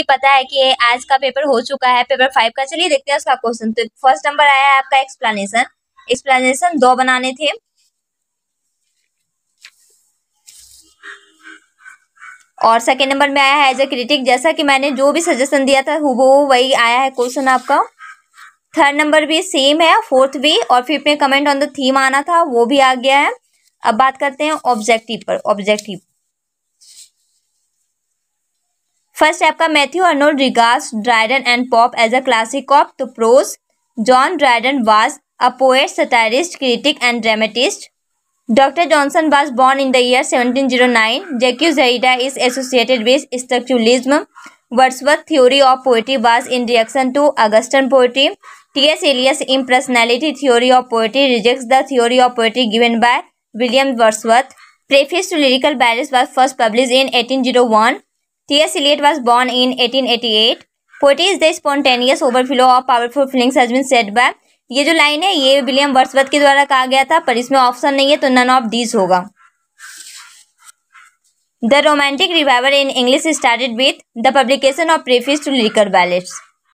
कि पता है कि आज का पेपर हो चुका है पेपर फाइव का चलिए देखते हैं उसका क्वेश्चन तो फर्स्ट नंबर आया है आपका एक्सप्लेनेशन एक्सप्लेनेशन दो बनाने थे और सेकेंड नंबर में आया है एज ए क्रिटिक जैसा कि मैंने जो भी सजेशन दिया था वो वही आया है क्वेश्चन आपका थर्ड नंबर भी सेम है फोर्थ भी और फिफ्थ में कमेंट ऑन द थीम आना था वो भी आ गया है अब बात करते हैं ऑब्जेक्टिव पर ऑब्जेक्टिव First, आपका Matthew Arnold regards Dryden and Pope as a classic of To prose, John Dryden was a poet, satirist, critic, and dramatist. Dr. Johnson was born in the year 1709. Jacques Derrida is associated with structuralism. Wordsworth's theory of poetry was in reaction to Augustan poetry. T.S. Eliot's impersonality theory of poetry rejects the theory of poetry given by William Wordsworth. Preface to Lyrical Ballads was first published in 1801. T.S. Eliot was born in 1888. Poetry is the spontaneous overflow of powerful feelings has been said by ये जो line है ये William Wordsworth के द्वारा कहा गया था पर इसमें ऑप्शन नहीं है तो नन ऑफ दीज होगा the romantic revival in English started with the publication of preface to lyrical ballets